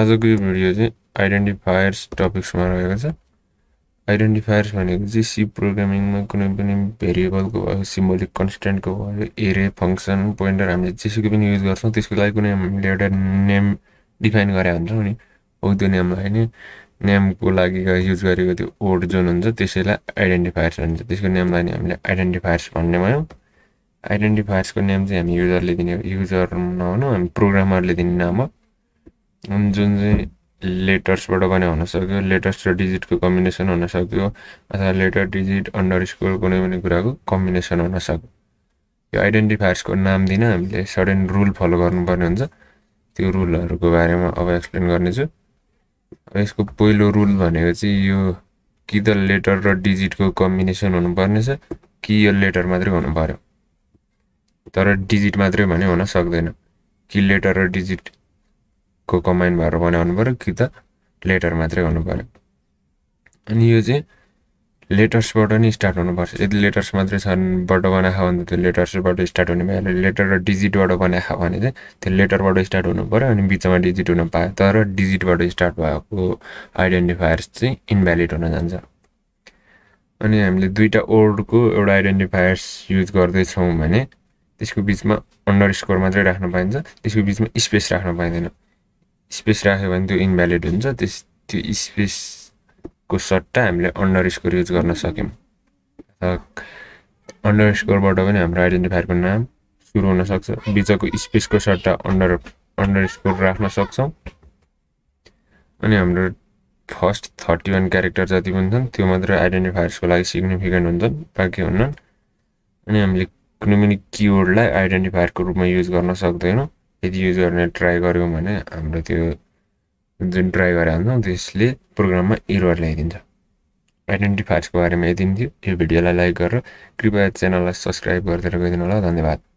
आजको यो भिडियो चाहिँ आइडेन्टिफायर्स टपिक्समा रहेको छ आइडेन्टिफायर्स भनेको चाहिँ सी प्रोग्रामिङमा कुनै पनि भेरिएबलको भयो सिम्बोलिक कन्सटेन्टको भयो एरे फङ्सन पोइन्टर हामीले जेसुकै पनि युज गर्छौँ त्यसको लागि कुनै हामीले एउटा नेम डिफाइन गरे हुन्छौँ नि हो त्यो नेमलाई नै नेमको लागि युज गरेको त्यो ओड जोन हुन्छ त्यसैलाई आइडेन्टिफायर्स भन्छ त्यसको नेमलाई नै हामीले आइडेन्टिफायर्स भन्ने भयौँ आइडेन्टिफायर्सको नेम चाहिँ हामी युजरले दिने युजर नहुनु हामी प्रोग्रामरले दिने नाम हो जुन चाहिँ लेटर्सबाट पनि हुनसक्यो लेटर्स र डिजिटको कम्बिनेसन हुनसक्यो अथवा लेटर डिजिट अन्डर स्कोर कुनै पनि कुराको कम्बिनेसन हुनसक्यो यो आइडेन्टिफायर्सको नाम दिन हामीले सर्टेन रुल फलो गर्नुपर्ने हुन्छ त्यो रुलहरूको बारेमा अब एक्सप्लेन गर्नेछु यसको पहिलो रुल भनेको चाहिँ यो कि त लेटर र डिजिटको कम्बिनेसन हुनुपर्नेछ कि यो लेटर मात्रै हुनु पऱ्यो तर डिजिट मात्रै भने हुन सक्दैन कि लेटर र डिजिट को कम्बाइन भएर बनाउनु पऱ्यो कि त लेटर मात्रै हुनु पऱ्यो अनि यो चाहिँ लेटर्सबाट नै स्टार्ट हुनुपर्छ यदि लेटर्स मात्रै छनबाट बनाएको भने त्यो लेटर्सबाट स्टार्ट हुने भयो लेटर र डिजिटबाट बनाएको भने चाहिँ त्यो लेटरबाट स्टार्ट हुनु पऱ्यो अनि बिचमा डिजिट हुन पायो तर डिजिटबाट स्टार्ट भएको आइडेन्टिफायर्स चाहिँ इन्भ्यालिड हुन जान्छ अनि हामीले दुईवटा वर्डको एउटा आइडेन्टिफायर्स युज गर्दैछौँ भने त्यसको बिचमा अन्डर स्कोर मात्रै राख्नु पाइन्छ त्यसको बिचमा स्पेस राख्न पाइँदैन स्पेस राख्यो भने त्यो इन्भ्यालिड हुन्छ त्यस त्यो स्पेसको सट्टा हामीले अन्डर स्कोर युज गर्न सक्यौँ अन्डर स्कोरबाट पनि हाम्रो आइडेन्टिफायरको नाम सुरु हुनसक्छ बिचको स्पेसको सट्टा अन्डर अन्डर स्कोर राख्न सक्छौँ अनि हाम्रो फर्स्ट थर्टी वान क्यारेक्टर जति पनि छन् त्यो मात्रै आइडेन्टिफायर्सको लागि सिग्निफिकेन्ट हुन्छन् बाँकी हुन्नन् अनि हामीले कुनै पनि किवर्डलाई आइडेन्टिफायरको रूपमा युज गर्न सक्दैनौँ यदि युज गर्ने ट्राई गऱ्यौँ भने हाम्रो त्यो जुन ट्राई गरेर हाल्छौँ त्यसले प्रोग्राममा इरोर ल्याइदिन्छ आइडेन्टिफायर्सको बारेमा यति यो भिडियोलाई लाइक गरेर कृपया च्यानललाई सब्सक्राइब गरिदिएर गइदिनु होला धन्यवाद